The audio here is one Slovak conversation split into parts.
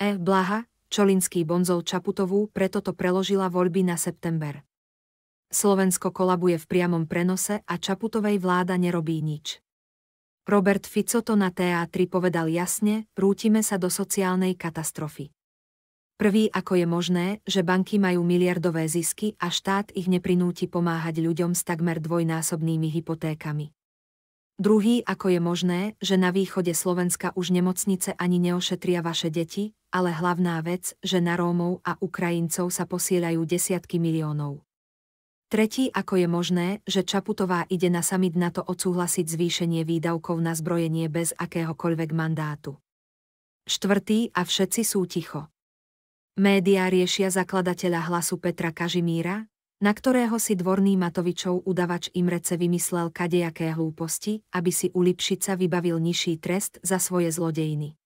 E. Blaha, Čolinský Bonzov Čaputovú preto to preložila voľby na september. Slovensko kolabuje v priamom prenose a Čaputovej vláda nerobí nič. Robert Fico to na TA3 povedal jasne, rútime sa do sociálnej katastrofy. Prvý, ako je možné, že banky majú miliardové zisky a štát ich neprinúti pomáhať ľuďom s takmer dvojnásobnými hypotékami. Druhý, ako je možné, že na východe Slovenska už nemocnice ani neošetria vaše deti, ale hlavná vec, že na Rómov a Ukrajincov sa posielajú desiatky miliónov. Tretí, ako je možné, že Čaputová ide na summit na to odsúhlasiť zvýšenie výdavkov na zbrojenie bez akéhokoľvek mandátu. Štvrtý a všetci sú ticho. Média riešia zakladateľa hlasu Petra Kažimíra, na ktorého si dvorný Matovičov udavač Imrece vymyslel kadejaké hlúposti, aby si u Lipšica vybavil nižší trest za svoje zlodejiny.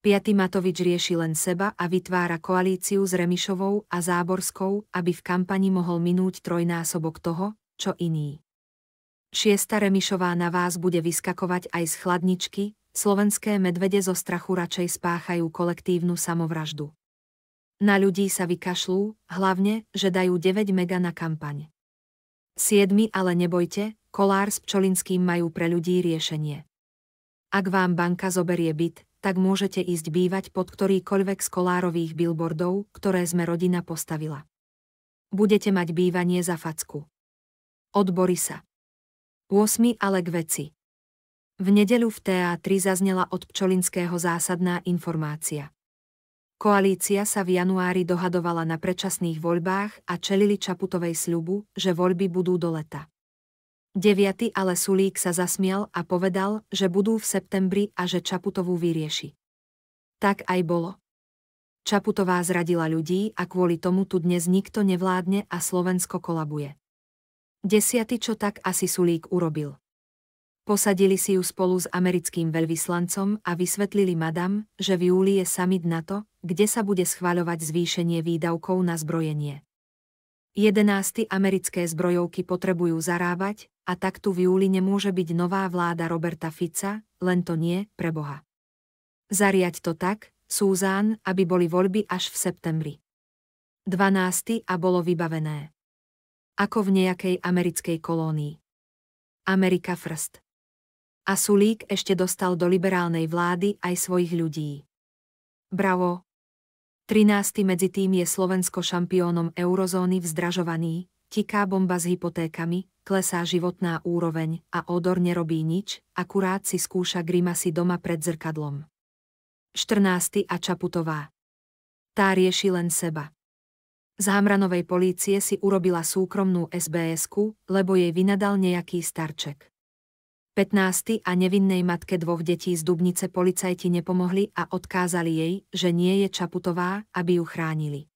Piaty Matovič rieši len seba a vytvára koalíciu s Remišovou a Záborskou, aby v kampani mohol minúť trojnásobok toho, čo iný. Šiesta Remišová na vás bude vyskakovať aj z chladničky, slovenské medvede zo strachu radšej spáchajú kolektívnu samovraždu. Na ľudí sa vykašľú, hlavne, že dajú 9 mega na kampaň. Siedmi ale nebojte, Kolár s Pčolinským majú pre ľudí riešenie. Ak vám banka zoberie byt, tak môžete ísť bývať pod ktorýkoľvek z kolárových billboardov, ktoré sme rodina postavila. Budete mať bývanie za facku. Od Borisa. 8. Ale k veci. V nedeľu v TA3 zaznela od Pčolinského zásadná informácia. Koalícia sa v januári dohadovala na predčasných voľbách a čelili Čaputovej sľubu, že voľby budú do leta. Deviatý ale Sulík sa zasmial a povedal, že budú v septembri a že Čaputovú vyrieši. Tak aj bolo. Čaputová zradila ľudí a kvôli tomu tu dnes nikto nevládne a Slovensko kolabuje. Desiaty čo tak asi Sulík urobil. Posadili si ju spolu s americkým veľvyslancom a vysvetlili madam, že v júli je summit to, kde sa bude schváľovať zvýšenie výdavkov na zbrojenie. 11. americké zbrojovky potrebujú zarábať, a tak tu v júli nemôže byť nová vláda Roberta Fica, len to nie, pre Boha. Zariať to tak, Súzán, aby boli voľby až v septembri. 12. a bolo vybavené. Ako v nejakej americkej kolónii. Amerika First. A Sulík ešte dostal do liberálnej vlády aj svojich ľudí. Bravo. 13. medzi tým je Slovensko šampiónom eurozóny v zdražovaní, tiká bomba s hypotékami, klesá životná úroveň a odor nerobí nič, akurát si skúša grimasy doma pred zrkadlom. 14. a Čaputová. Tá rieši len seba. Z Hamranovej polície si urobila súkromnú sbs lebo jej vynadal nejaký starček. 15. a nevinnej matke dvoch detí z Dubnice policajti nepomohli a odkázali jej, že nie je Čaputová, aby ju chránili.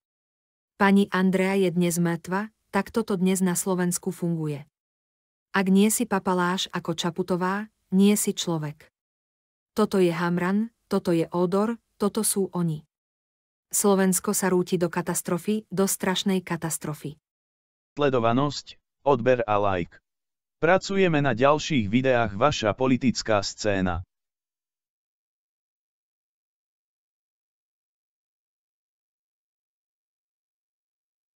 Pani Andrea je dnes mŕtva, tak toto dnes na Slovensku funguje. Ak nie si papaláš ako Čaputová, nie si človek. Toto je Hamran, toto je Odor, toto sú oni. Slovensko sa rúti do katastrofy, do strašnej katastrofy. Sledovanosť, odber a like. Pracujeme na ďalších videách Vaša politická scéna.